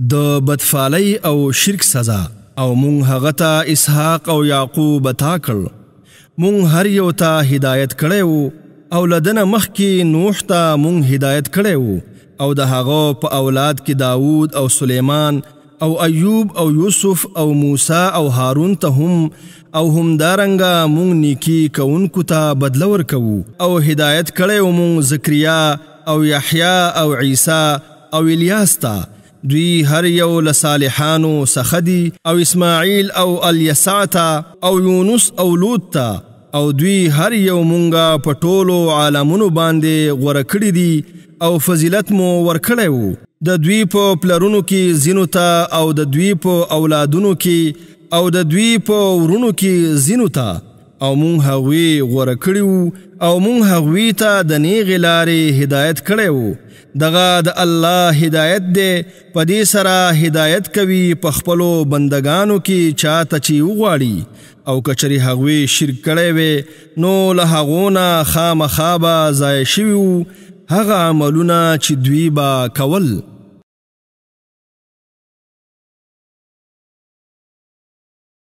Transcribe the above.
د بدفالۍ او شرک سزا او مونږ هغه ته اسحاق او یعقوب عطا کړ مونږ هر یو ته هدایت کړی وو او لدنه مخکې نوح ته مونږ هدایت کړی وو او د هغه په اولاد کې داوود او سلیمان او ایوب او یوسف او موسی او هارون ته هم او همدارنګه مونږ نیکی کوونکو ته بدله ورکوو او هدایت کړی وو مونږ زکریا او یحیی او عیسی او الیاس ته دوی هر یو لصالحانو سخدي او اسماعیل او الیسع تا او یونس او لوط تا او دوی هر یو مونږه په ټولو عالمونو باندې غوړه کړی دي او فضیلت مو ورکړی وو د دوی په پلرونو کې زینو ته او د دوی په اولادونو کې او د دوی په ورونو کې زینو ته او مونږ هغوی غوره کړی وو او مونږ هغوی ته د نیغې لارې هدایت کړی وو دغه د الله هدایت دی په دې سره هدایت کوي په خپلو بندگانو کې چاته چې وغواړي او کچری هغوی شرک کړی وي نو له هغو نه خامخا به ضایع شوي وو هغه عملونه چې دوی به کول